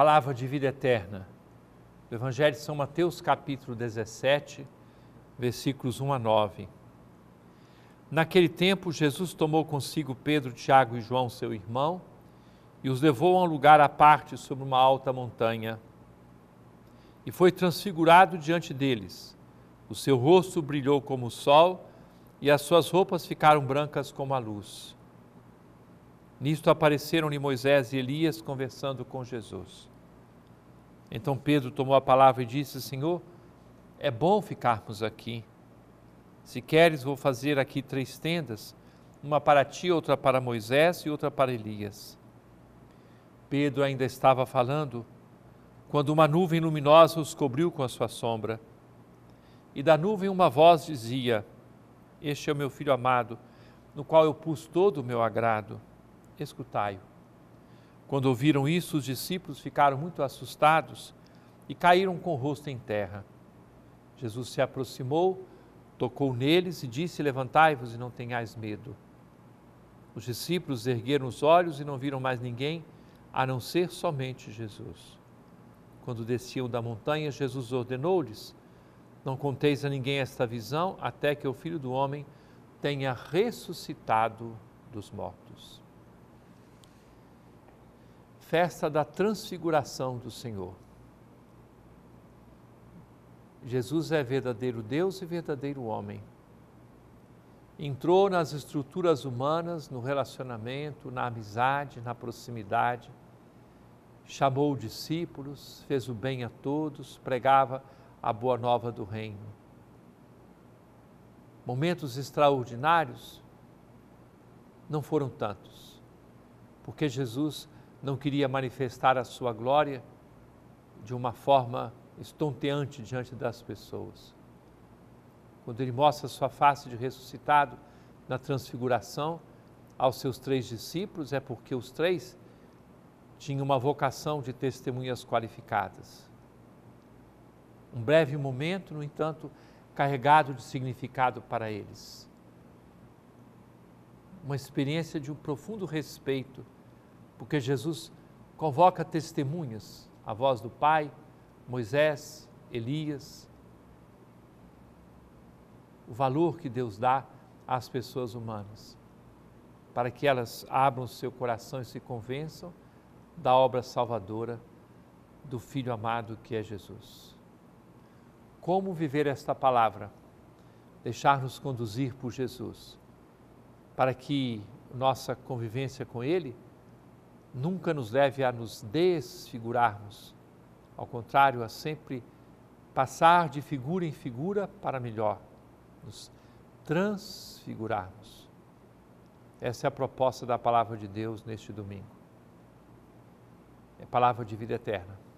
palavra de vida eterna, do Evangelho de São Mateus, capítulo 17, versículos 1 a 9. Naquele tempo, Jesus tomou consigo Pedro, Tiago e João, seu irmão, e os levou a um lugar à parte sobre uma alta montanha. E foi transfigurado diante deles. O seu rosto brilhou como o sol, e as suas roupas ficaram brancas como a luz. Nisto apareceram-lhe Moisés e Elias conversando com Jesus. Então Pedro tomou a palavra e disse: Senhor, é bom ficarmos aqui. Se queres, vou fazer aqui três tendas, uma para ti, outra para Moisés e outra para Elias. Pedro ainda estava falando quando uma nuvem luminosa os cobriu com a sua sombra. E da nuvem uma voz dizia: Este é o meu filho amado, no qual eu pus todo o meu agrado. Escutai-o. Quando ouviram isso, os discípulos ficaram muito assustados e caíram com o rosto em terra. Jesus se aproximou, tocou neles e disse: Levantai-vos e não tenhais medo. Os discípulos ergueram os olhos e não viram mais ninguém, a não ser somente Jesus. Quando desciam da montanha, Jesus ordenou-lhes: Não conteis a ninguém esta visão, até que o filho do homem tenha ressuscitado dos mortos festa da transfiguração do Senhor. Jesus é verdadeiro Deus e verdadeiro homem. Entrou nas estruturas humanas, no relacionamento, na amizade, na proximidade. Chamou discípulos, fez o bem a todos, pregava a boa nova do reino. Momentos extraordinários não foram tantos, porque Jesus não queria manifestar a sua glória de uma forma estonteante diante das pessoas. Quando ele mostra sua face de ressuscitado na transfiguração aos seus três discípulos, é porque os três tinham uma vocação de testemunhas qualificadas. Um breve momento, no entanto, carregado de significado para eles. Uma experiência de um profundo respeito porque Jesus convoca testemunhas, a voz do Pai, Moisés, Elias. O valor que Deus dá às pessoas humanas, para que elas abram seu coração e se convençam da obra salvadora do Filho amado que é Jesus. Como viver esta palavra? Deixar-nos conduzir por Jesus, para que nossa convivência com Ele nunca nos leve a nos desfigurarmos. Ao contrário, a sempre passar de figura em figura para melhor, nos transfigurarmos. Essa é a proposta da palavra de Deus neste domingo. É palavra de vida eterna.